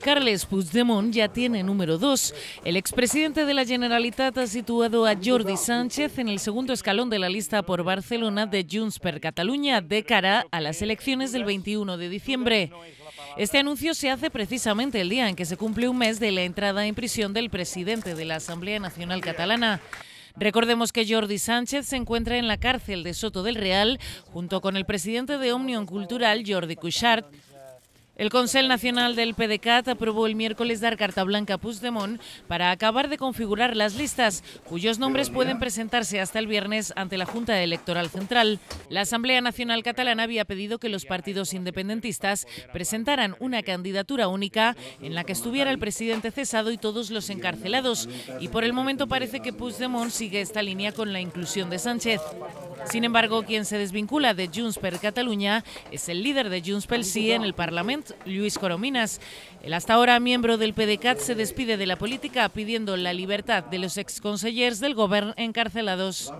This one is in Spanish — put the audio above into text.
Carles Puigdemont ya tiene número dos. El expresidente de la Generalitat ha situado a Jordi Sánchez en el segundo escalón de la lista por Barcelona de Junts per Catalunya de cara a las elecciones del 21 de diciembre. Este anuncio se hace precisamente el día en que se cumple un mes de la entrada en prisión del presidente de la Asamblea Nacional Catalana. Recordemos que Jordi Sánchez se encuentra en la cárcel de Soto del Real junto con el presidente de Omnium Cultural, Jordi Cuixart, el Consejo Nacional del PDCAT aprobó el miércoles dar carta blanca a Puigdemont para acabar de configurar las listas, cuyos nombres pueden presentarse hasta el viernes ante la Junta Electoral Central. La Asamblea Nacional Catalana había pedido que los partidos independentistas presentaran una candidatura única en la que estuviera el presidente cesado y todos los encarcelados, y por el momento parece que Puigdemont sigue esta línea con la inclusión de Sánchez. Sin embargo, quien se desvincula de Junts per Catalunya es el líder de Junts pel Sí en el Parlamento Luis Corominas. El hasta ahora miembro del PDCAT se despide de la política pidiendo la libertad de los exconsellers del gobierno encarcelados.